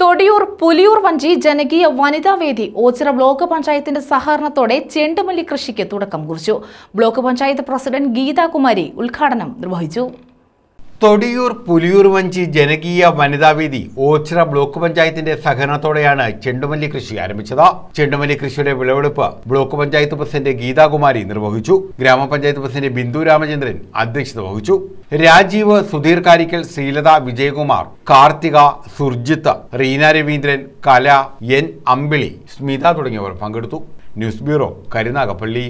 തൊടിയൂർ പുലിയൂർ വഞ്ചി ജനകീയ വനിതാ വേദി ഓച്ചിറ ബ്ലോക്ക് പഞ്ചായത്തിന്റെ സഹകരണത്തോടെ ചെണ്ടുമല്ലി കൃഷിക്ക് തുടക്കം കുറിച്ചു ബ്ലോക്ക് പഞ്ചായത്ത് പ്രസിഡന്റ് ഗീതാകുമാരി ഉദ്ഘാടനം നിർവഹിച്ചു തൊടിയൂർ പുലിയൂർ വഞ്ചി ജനകീയ വനിതാവേദി ഓച്ചിറ ബ്ലോക്ക് പഞ്ചായത്തിന്റെ സഹകരണത്തോടെയാണ് ചെണ്ടുമല്ലി കൃഷി ആരംഭിച്ചത് ചെണ്ടുമല്ലി കൃഷിയുടെ വിളവെടുപ്പ് ബ്ലോക്ക് പഞ്ചായത്ത് പ്രസിഡന്റ് ഗീതാകുമാരി നിർവഹിച്ചു ഗ്രാമപഞ്ചായത്ത് പ്രസിഡന്റ് ബിന്ദു രാമചന്ദ്രൻ അധ്യക്ഷത വഹിച്ചു രാജീവ് സുധീർ കാരിക്കൽ ശ്രീലത വിജയകുമാർ കാർത്തിക സുർജിത്ത് റീന രവീന്ദ്രൻ കല എൻ അമ്പിളി സ്മിത തുടങ്ങിയവർ പങ്കെടുത്തു ന്യൂസ് ബ്യൂറോ കരുനാഗപ്പള്ളി